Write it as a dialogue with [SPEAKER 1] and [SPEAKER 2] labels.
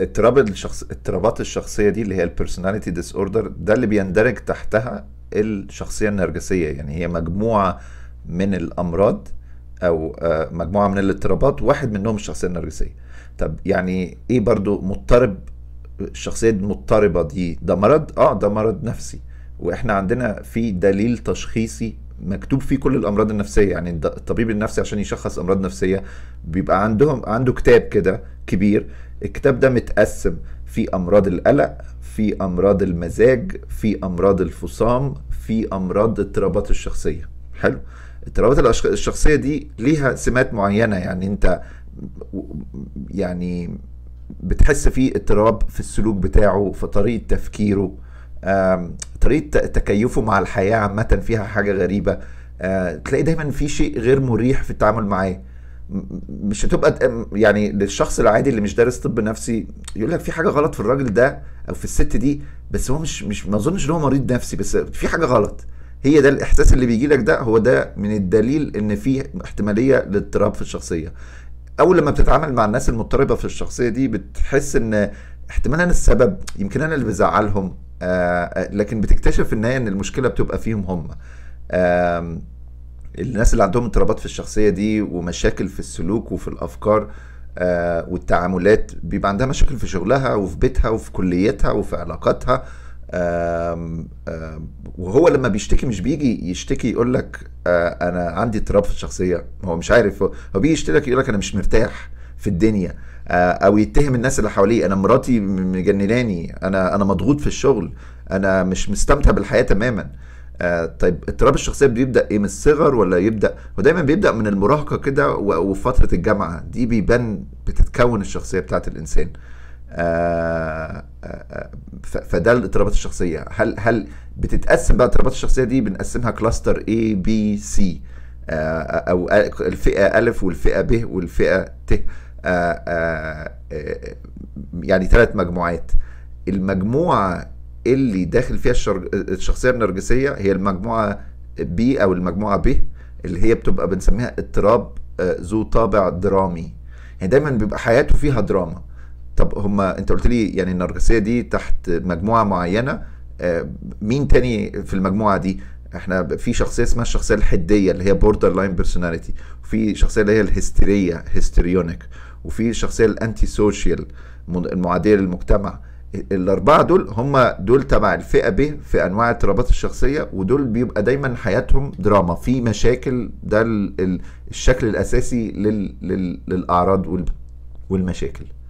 [SPEAKER 1] اضطراب الشخص اضطرابات الشخصيه دي اللي هي البيرسوناليتي ديس اوردر ده اللي بيندرج تحتها الشخصيه النرجسيه يعني هي مجموعه من الامراض او آه، مجموعه من الاضطرابات واحد منهم الشخصيه النرجسيه طب يعني ايه برضو مضطرب الشخصيه المضطربه دي ده مرض اه ده مرض نفسي واحنا عندنا في دليل تشخيصي مكتوب فيه كل الامراض النفسيه يعني الطبيب النفسي عشان يشخص امراض نفسيه بيبقى عندهم عنده كتاب كده كبير الكتاب ده متقسم في امراض القلق في امراض المزاج في امراض الفصام في امراض اضطرابات الشخصيه حلو اضطرابات الشخصيه دي ليها سمات معينه يعني انت يعني بتحس فيه اضطراب في السلوك بتاعه في طريقه تفكيره طريقه تكيفه مع الحياه عامه فيها حاجه غريبه آه، تلاقي دايما في شيء غير مريح في التعامل معاه مش هتبقى يعني للشخص العادي اللي مش دارس طب نفسي يقول لك في حاجه غلط في الراجل ده او في الست دي بس هو مش مش ما اظنش ان هو مريض نفسي بس في حاجه غلط هي ده الاحساس اللي بيجي لك ده هو ده من الدليل ان في احتماليه لاضطراب في الشخصيه اول لما بتتعامل مع الناس المضطربه في الشخصيه دي بتحس ان احتمال انا السبب يمكن انا اللي بزعلهم آه، لكن بتكتشف في النهايه ان المشكله بتبقى فيهم هم الناس اللي عندهم اضطرابات في الشخصيه دي ومشاكل في السلوك وفي الافكار آه، والتعاملات بيبقى عندها مشاكل في شغلها وفي بيتها وفي كليتها وفي علاقاتها آم آم وهو لما بيشتكي مش بيجي يشتكي يقول لك آه، انا عندي اضطراب في الشخصيه هو مش عارف هو بيجي يشتكي يقول لك انا مش مرتاح في الدنيا آه، او يتهم الناس اللي حواليه انا مراتي مجنناني انا انا مضغوط في الشغل انا مش مستمتع بالحياه تماما آه، طيب اضطراب الشخصيه بيبدا ايه من الصغر ولا يبدا هو دايما بيبدا من المراهقه كده وفتره الجامعه دي بيبان بتتكون الشخصيه بتاعه الانسان آه، فده الاضطرابات الشخصيه هل هل بتتقسم بقى اضطرابات الشخصيه دي بنقسمها كلاستر A B C او الفئه أ والفئه ب والفئه ت آه، آه، آه، يعني ثلاث مجموعات المجموعه اللي داخل فيها الشخصيه النرجسيه هي المجموعه بي او المجموعه ب اللي هي بتبقى بنسميها اضطراب ذو طابع درامي يعني دايما بيبقى حياته فيها دراما طب هما انت قلت لي يعني النرجسيه دي تحت مجموعه معينه مين تاني في المجموعه دي احنا في شخصيه اسمها الشخصيه الحديه اللي هي بوردر لاين بيرسوناليتي وفي شخصيه اللي هي الهستيريه هيستريونيك وفي الشخصيه الانتي سوشيال المعاديه للمجتمع الاربعه دول هم دول تبع الفئه ب في انواع اضطرابات الشخصيه ودول بيبقى دايما حياتهم دراما في مشاكل ده الشكل الاساسي للاعراض والمشاكل